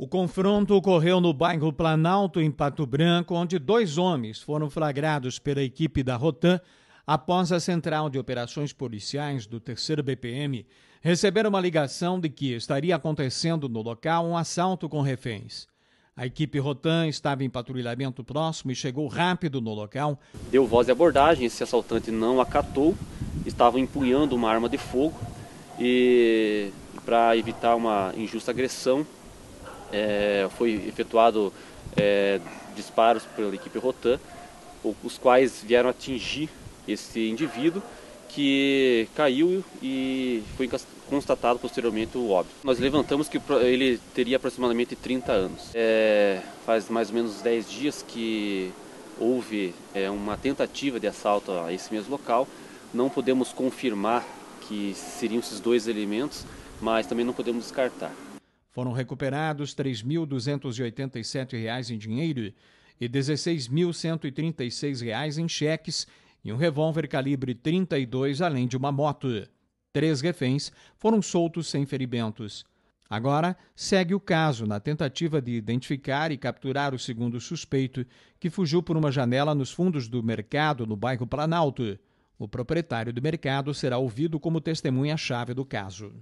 O confronto ocorreu no bairro Planalto, em Pato Branco, onde dois homens foram flagrados pela equipe da Rotan após a Central de Operações Policiais do 3 BPM receber uma ligação de que estaria acontecendo no local um assalto com reféns. A equipe Rotan estava em patrulhamento próximo e chegou rápido no local. Deu voz de abordagem, esse assaltante não acatou, estava empunhando uma arma de fogo e para evitar uma injusta agressão, é, foi efetuado é, disparos pela equipe Rotan, os quais vieram atingir esse indivíduo que caiu e foi constatado posteriormente o óbito. Nós levantamos que ele teria aproximadamente 30 anos. É, faz mais ou menos 10 dias que houve é, uma tentativa de assalto a esse mesmo local. Não podemos confirmar que seriam esses dois elementos, mas também não podemos descartar. Foram recuperados R$ 3.287 em dinheiro e R$ 16.136 em cheques e um revólver calibre 32, além de uma moto. Três reféns foram soltos sem ferimentos. Agora segue o caso na tentativa de identificar e capturar o segundo suspeito, que fugiu por uma janela nos fundos do mercado no bairro Planalto. O proprietário do mercado será ouvido como testemunha-chave do caso.